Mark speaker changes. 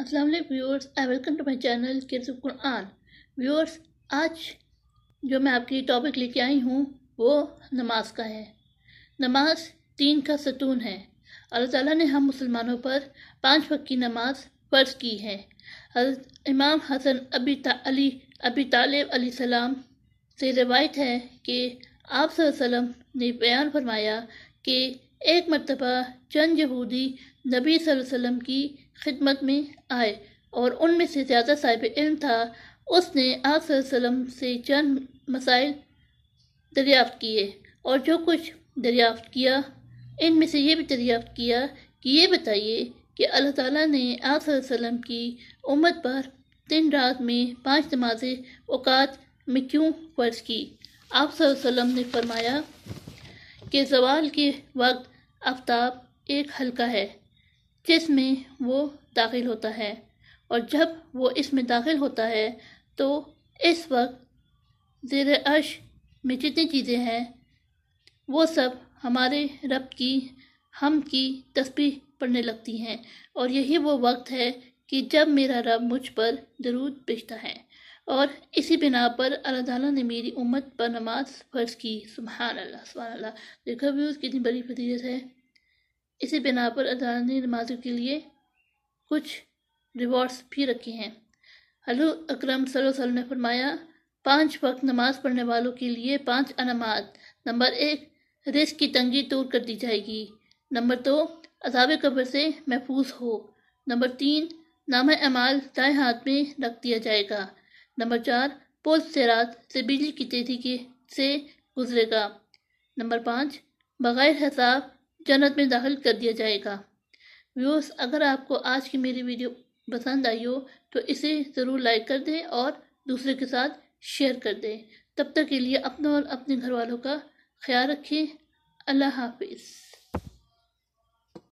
Speaker 1: Aslam viewers I welcome to my channel किस कुरआन viewers आज जो मैं आपके लिए टॉपिक लेके आई हूँ वो नमाज का है नमाज तीन का सतून है अल्लाह ताला ने हम मुसलमानों पर पांच वक्त की नमाज फ़र्ज की है इमाम हसन अबी अली अबी तालब सलाम से रवायत है कि आप ने बयान फरमाया कि एक मरतबा चंद यहूदी नबी वसल्लम की खिदमत में आए और उनमें से ज़्यादा साहिब इल्म था उसने आप से चंद मसाइल दरियाफ्त किए और जो कुछ दरियाफ्त किया इनमें से ये भी दरियाफ्त किया कि ये बताइए कि अल्लाह ताला ने आप वसल्लम की उम्मत पर दिन रात में पांच नमाज अवकात में क्यों फर्ज की आप वसल्लम ने फरमाया के जवाल के वक्त आफ्ताब एक हल्का है जिसमें वो दाखिल होता है और जब वो इसमें दाखिल होता है तो इस वक्त ज़ेर अश में जितनी चीज़ें हैं वो सब हमारे रब की हम की तस्वीर पढ़ने लगती हैं और यही वो वक्त है कि जब मेरा रब मुझ पर दरूद भेजता है और इसी बिना पर अल्लाह ताला ने मेरी उम्मत पर नमाज फ़र्ज की सुबहान अल्लाह सुबहान अल्लाह देखा भी कितनी बड़ी फजीलत है इसी बिना पर अल्लाह ताला ने नमाजों के लिए कुछ रिवॉर्ड्स भी रखे हैं हलो अक्रम सल्लम ने फरमाया पांच वक्त नमाज पढ़ने वालों के लिए पांच अनामात नंबर एक रिस्क की तंगी दूर कर दी जाएगी नंबर दो अजाब कब्र से महफूज हो नंबर तीन नाम अमाल दाएँ हाथ में रख दिया जाएगा नंबर चार पोल रात से बिजली की तेजी के से गुजरेगा नंबर पाँच बग़ैर हिसाब जन्नत में दाखिल कर दिया जाएगा व्यूअर्स अगर आपको आज की मेरी वीडियो पसंद आई हो तो इसे ज़रूर लाइक कर दें और दूसरे के साथ शेयर कर दें तब तक के लिए अपना और अपने घर वालों का ख्याल रखें अल्लाह हाफिज़